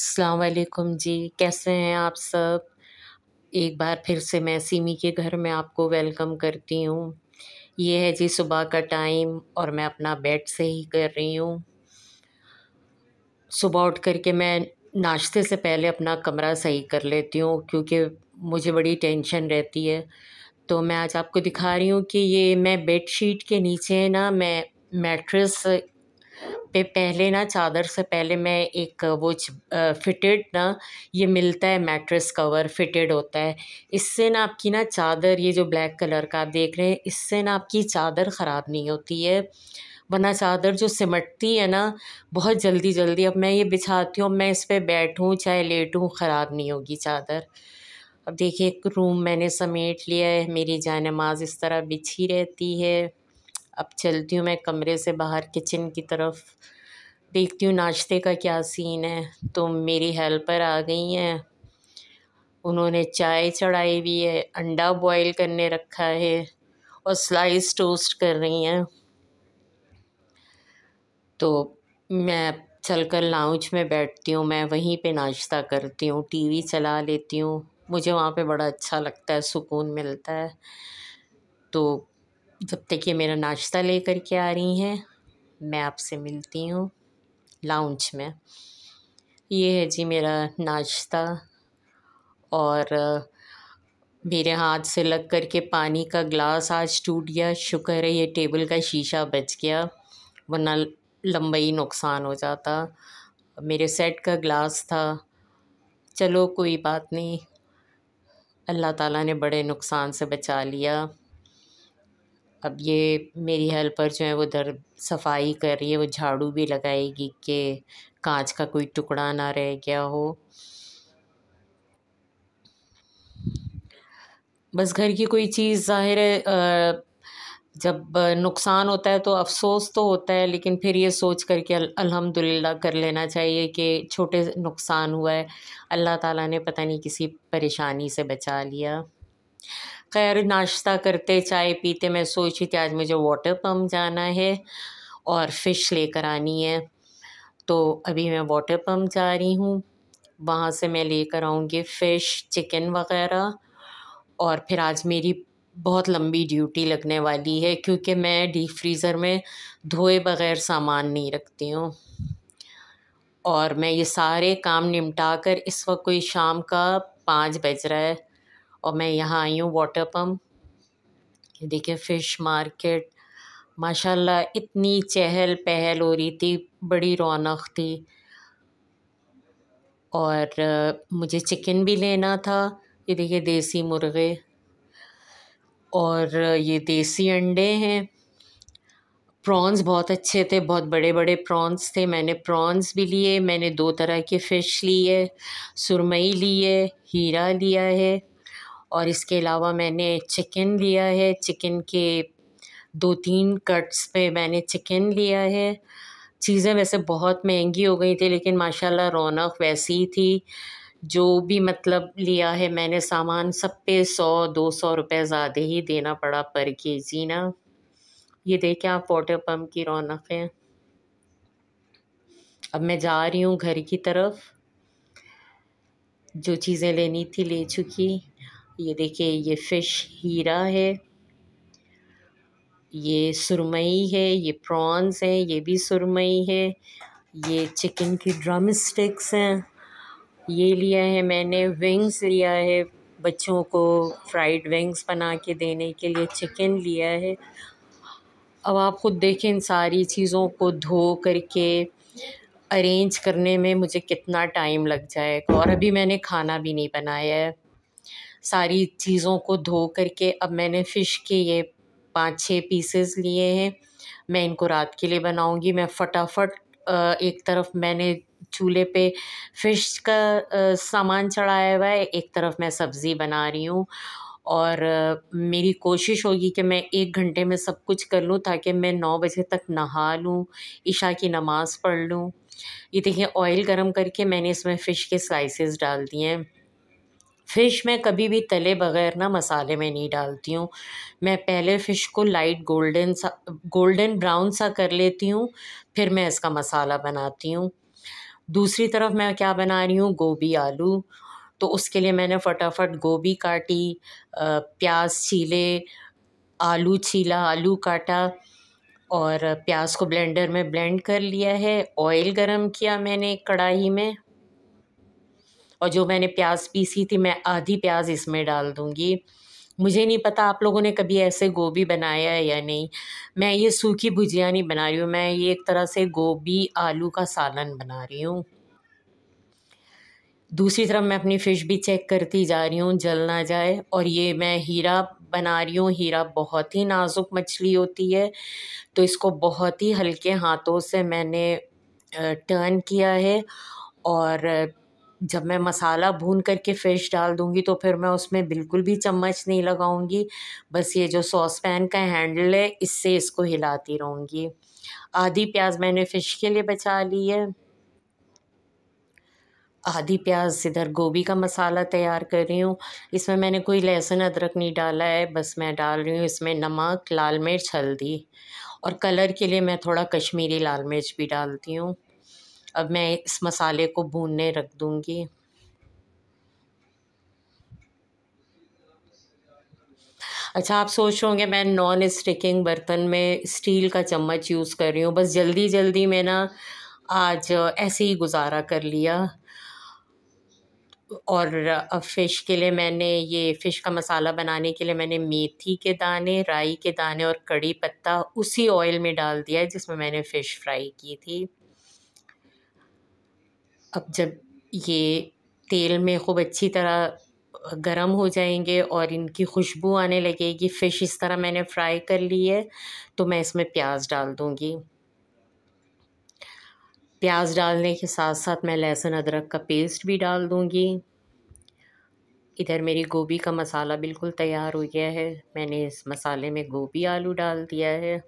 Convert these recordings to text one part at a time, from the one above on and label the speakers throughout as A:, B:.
A: असलकुम जी कैसे हैं आप सब एक बार फिर से मैं सीमी के घर में आपको वेलकम करती हूँ ये है जी सुबह का टाइम और मैं अपना बेड से ही कर रही हूँ सुबह उठ करके मैं नाश्ते से पहले अपना कमरा सही कर लेती हूँ क्योंकि मुझे बड़ी टेंशन रहती है तो मैं आज आपको दिखा रही हूँ कि ये मैं बेड शीट के नीचे ना मैं मैट्रेस पे पहले ना चादर से पहले मैं एक वो फिटेड ना ये मिलता है मैट्रेस कवर फिटेड होता है इससे ना आपकी ना चादर ये जो ब्लैक कलर का आप देख रहे हैं इससे ना आपकी चादर ख़राब नहीं होती है वरना चादर जो सिमटती है ना बहुत जल्दी जल्दी अब मैं ये बिछाती हूँ मैं इस पर बैठूँ चाहे लेटूँ ख़राब नहीं होगी चादर अब देखिए एक रूम मैंने समेट लिया है मेरी नमाज इस तरह बिछी रहती है अब चलती हूँ मैं कमरे से बाहर किचन की तरफ देखती हूँ नाश्ते का क्या सीन है तो मेरी हेल्पर आ गई हैं उन्होंने चाय चढ़ाई हुई है अंडा बॉईल करने रखा है और स्लाइस टोस्ट कर रही हैं तो मैं चलकर लाउंज में बैठती हूँ मैं वहीं पे नाश्ता करती हूँ टीवी चला लेती हूँ मुझे वहाँ पे बड़ा अच्छा लगता है सुकून मिलता है तो जब तक ये मेरा नाश्ता लेकर के आ रही हैं मैं आपसे मिलती हूँ लाउंज में ये है जी मेरा नाश्ता और मेरे हाथ से लग कर के पानी का ग्लास आज टूट गया शुक्र है ये टेबल का शीशा बच गया वरना लंबा ही नुकसान हो जाता मेरे सेट का ग्लास था चलो कोई बात नहीं अल्लाह ताला ने बड़े नुकसान से बचा लिया अब ये मेरी हेल्पर जो है वो दर सफाई कर रही है वो झाड़ू भी लगाएगी कि कांच का कोई टुकड़ा ना रह गया हो बस घर की कोई चीज़ ज़ाहिर है जब नुकसान होता है तो अफसोस तो होता है लेकिन फिर ये सोच करके अल्हम्दुलिल्लाह कर लेना चाहिए कि छोटे नुकसान हुआ है अल्लाह ताला ने पता नहीं किसी परेशानी से बचा लिया खैर नाश्ता करते चाय पीते मैं सोची थी आज मुझे वाटर पम्प जाना है और फ़िश लेकर आनी है तो अभी मैं वाटर पम्प जा रही हूँ वहाँ से मैं लेकर आऊँगी फ़िश चिकन वगैरह और फिर आज मेरी बहुत लंबी ड्यूटी लगने वाली है क्योंकि मैं डीप फ्रीज़र में धोए बगैर सामान नहीं रखती हूँ और मैं ये सारे काम निपटा कर इस वक्त कोई शाम का पाँच बज रहा है और मैं यहाँ आई हूँ वाटर पम्प ये देखिए फ़िश मार्केट माशाल्लाह इतनी चहल पहल हो रही थी बड़ी रौनक थी और मुझे चिकन भी लेना था ये देखिए देसी मुर्गे और ये देसी अंडे हैं प्रॉन्स बहुत अच्छे थे बहुत बड़े बड़े प्रॉन्स थे मैंने प्रॉन्स भी लिए मैंने दो तरह के फ़िश लिए सुरमई लिए हीरा लिया है और इसके अलावा मैंने चिकन लिया है चिकन के दो तीन कट्स पे मैंने चिकन लिया है चीज़ें वैसे बहुत महंगी हो गई थी लेकिन माशाल्लाह रौनक वैसी ही थी जो भी मतलब लिया है मैंने सामान सब पे सौ दो सौ रुपये ज़्यादा ही देना पड़ा पर के जी ना ये देखें आप वाटर पम्प की रौनक है अब मैं जा रही हूँ घर की तरफ जो चीज़ें लेनी थी ले चुकी ये देखिए ये फ़िश हीरा है ये सुरमई है ये प्रॉन्स हैं ये भी सुरमई है ये चिकन की ड्रम स्टिक्स हैं ये लिया है मैंने विंग्स लिया है बच्चों को फ्राइड विंग्स बना के देने के लिए चिकन लिया है अब आप ख़ुद देखें इन सारी चीज़ों को धो करके अरेंज करने में मुझे कितना टाइम लग जाएगा और अभी मैंने खाना भी नहीं बनाया है सारी चीज़ों को धो करके अब मैंने फ़िश के ये पाँच छः पीसेस लिए हैं मैं इनको रात के लिए बनाऊंगी मैं फटाफट एक तरफ मैंने चूल्हे पे फ़िश का सामान चढ़ाया हुआ है एक तरफ मैं सब्ज़ी बना रही हूँ और मेरी कोशिश होगी कि मैं एक घंटे में सब कुछ कर लूँ ताकि मैं नौ बजे तक नहा लूँ ईशा की नमाज़ पढ़ लूँ ये देखिए ऑयल गरम करके मैंने इसमें फ़िश के स्लाइसेस डाल दिए हैं फ़िश मैं कभी भी तले बगैर ना मसाले में नहीं डालती हूँ मैं पहले फ़िश को लाइट गोल्डन सा गोल्डन ब्राउन सा कर लेती हूँ फिर मैं इसका मसाला बनाती हूँ दूसरी तरफ मैं क्या बना रही हूँ गोभी आलू तो उसके लिए मैंने फटाफट गोभी काटी प्याज छीले आलू छीला आलू काटा और प्याज को ब्लेंडर में ब्लेंड कर लिया है ऑयल गरम किया मैंने कढ़ाई में और जो मैंने प्याज पीसी थी मैं आधी प्याज इसमें डाल दूँगी मुझे नहीं पता आप लोगों ने कभी ऐसे गोभी बनाया है या नहीं मैं ये सूखी भुजिया नहीं बना रही हूँ मैं ये एक तरह से गोभी आलू का सालन बना रही हूँ दूसरी तरफ मैं अपनी फ़िश भी चेक करती जा रही हूँ जल ना जाए और ये मैं हीरा बना रही हूँ हीरा बहुत ही नाजुक मछली होती है तो इसको बहुत ही हल्के हाथों से मैंने टर्न किया है और जब मैं मसाला भून करके फ़िश डाल दूंगी तो फिर मैं उसमें बिल्कुल भी चम्मच नहीं लगाऊँगी बस ये जो सॉस पैन का हैंडल है इससे इसको हिलाती रहूँगी आधी प्याज मैंने फ़िश के लिए बचा ली है आधी प्याज इधर गोभी का मसाला तैयार कर रही हूँ इसमें मैंने कोई लहसुन अदरक नहीं डाला है बस मैं डाल रही हूँ इसमें नमक लाल मिर्च हल्दी और कलर के लिए मैं थोड़ा कश्मीरी लाल मिर्च भी डालती हूँ अब मैं इस मसाले को भूनने रख दूँगी अच्छा आप सोच रहे होंगे मैं नॉन स्टिकिंग बर्तन में स्टील का चम्मच यूज़ कर रही हूँ बस जल्दी जल्दी मैं ना आज ऐसे ही गुजारा कर लिया और अब फ़िश के लिए मैंने ये फ़िश का मसाला बनाने के लिए मैंने मेथी के दाने राई के दाने और कड़ी पत्ता उसी ऑयल में डाल दिया है जिसमें मैंने फ़िश फ्राई की थी अब जब ये तेल में खूब अच्छी तरह गरम हो जाएंगे और इनकी खुशबू आने लगेगी फ़िश इस तरह मैंने फ्राई कर ली है तो मैं इसमें प्याज डाल दूँगी प्याज डालने के साथ साथ मैं लहसुन अदरक का पेस्ट भी डाल दूँगी इधर मेरी गोभी का मसाला बिल्कुल तैयार हो गया है मैंने इस मसाले में गोभी आलू डाल दिया है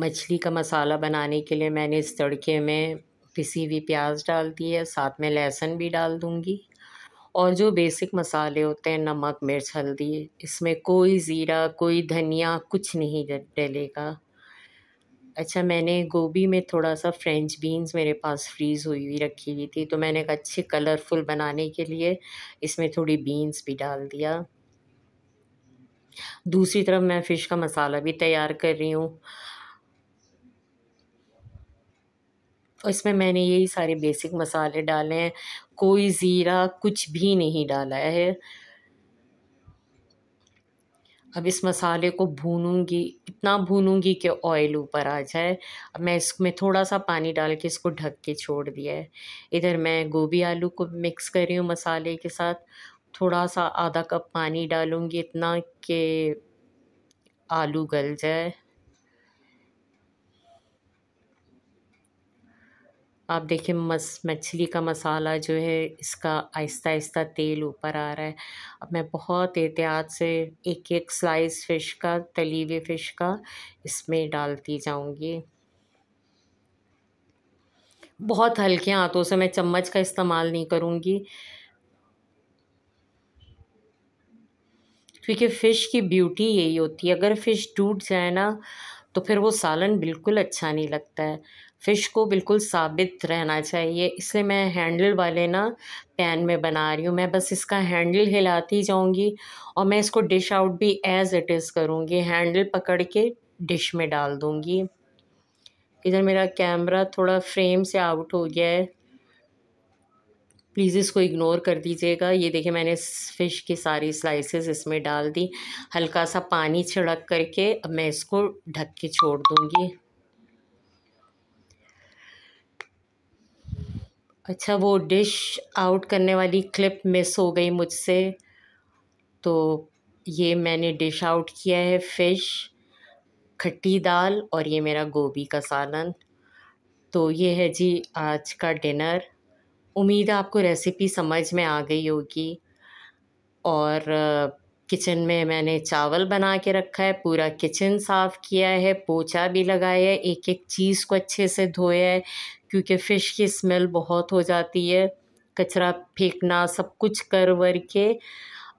A: मछली का मसाला बनाने के लिए मैंने इस तड़के में पिसी हुई प्याज डाल दी है साथ में लहसुन भी डाल दूँगी और जो बेसिक मसाले होते हैं नमक मिर्च हल्दी इसमें कोई ज़ीरा कोई धनिया कुछ नहीं डलेगा अच्छा मैंने गोभी में थोड़ा सा फ्रेंच बीन्स मेरे पास फ्रीज़ हुई हुई रखी हुई थी तो मैंने एक अच्छे कलरफुल बनाने के लिए इसमें थोड़ी बीन्स भी डाल दिया दूसरी तरफ मैं फ़िश का मसाला भी तैयार कर रही हूँ तो इसमें मैंने यही सारे बेसिक मसाले डाले हैं कोई ज़ीरा कुछ भी नहीं डाला है अब इस मसाले को भूनूंगी इतना भूनूंगी कि ऑयल ऊपर आ जाए अब मैं इसमें थोड़ा सा पानी डाल के इसको ढक के छोड़ दिया है इधर मैं गोभी आलू को मिक्स कर रही हूँ मसाले के साथ थोड़ा सा आधा कप पानी डालूंगी इतना कि आलू गल जाए आप देखिए मस मछली का मसाला जो है इसका आहिस्ता आहिस्ता तेल ऊपर आ रहा है अब मैं बहुत एहतियात से एक एक स्लाइस फ़िश का तली हुई फ़िश का इसमें डालती जाऊंगी बहुत हल्के हाथों से मैं चम्मच का इस्तेमाल नहीं करूंगी क्योंकि फ़िश की ब्यूटी यही होती है अगर फ़िश टूट जाए ना तो फिर वो सालन बिल्कुल अच्छा नहीं लगता है फ़िश को बिल्कुल साबित रहना चाहिए इसलिए मैं हैंडल वाले ना पैन में बना रही हूँ मैं बस इसका हैंडल हिलाती जाऊँगी और मैं इसको डिश आउट भी एज़ इट इज़ करूँगी हैंडल पकड़ के डिश में डाल दूँगी इधर मेरा कैमरा थोड़ा फ्रेम से आउट हो गया है प्लीज़ इसको इग्नोर कर दीजिएगा ये देखिए मैंने फ़िश की सारी स्लाइसेस इसमें डाल दी हल्का सा पानी छिड़क करके अब मैं इसको ढक के छोड़ दूँगी अच्छा वो डिश आउट करने वाली क्लिप मिस हो गई मुझसे तो ये मैंने डिश आउट किया है फ़िश खट्टी दाल और ये मेरा गोभी का सालन तो ये है जी आज का डिनर उम्मीद है आपको रेसिपी समझ में आ गई होगी और किचन में मैंने चावल बना के रखा है पूरा किचन साफ़ किया है पोछा भी लगाया है एक एक चीज़ को अच्छे से धोया है क्योंकि फ़िश की स्मेल बहुत हो जाती है कचरा फेंकना सब कुछ कर वर के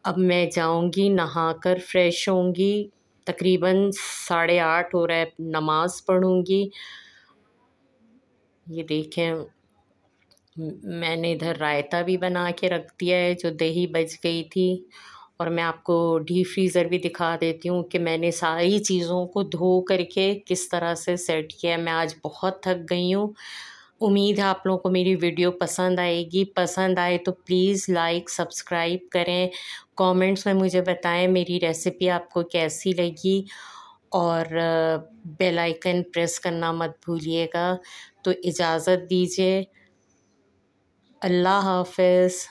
A: अब मैं जाऊंगी नहा कर फ्रेश होंगी तकरीबन साढ़े आठ हो रहा है नमाज़ पढ़ूंगी ये देखें मैंने इधर रायता भी बना के रख दिया है जो दही बच गई थी और मैं आपको डी फ्रीज़र भी दिखा देती हूँ कि मैंने सारी चीज़ों को धो करके किस तरह से सेट किया मैं आज बहुत थक गई हूँ उम्मीद है आप लोगों को मेरी वीडियो पसंद आएगी पसंद आए तो प्लीज़ लाइक सब्सक्राइब करें कमेंट्स में मुझे बताएं मेरी रेसिपी आपको कैसी लगी और बेल आइकन प्रेस करना मत भूलिएगा तो इजाज़त दीजिए अल्लाह हाफिज़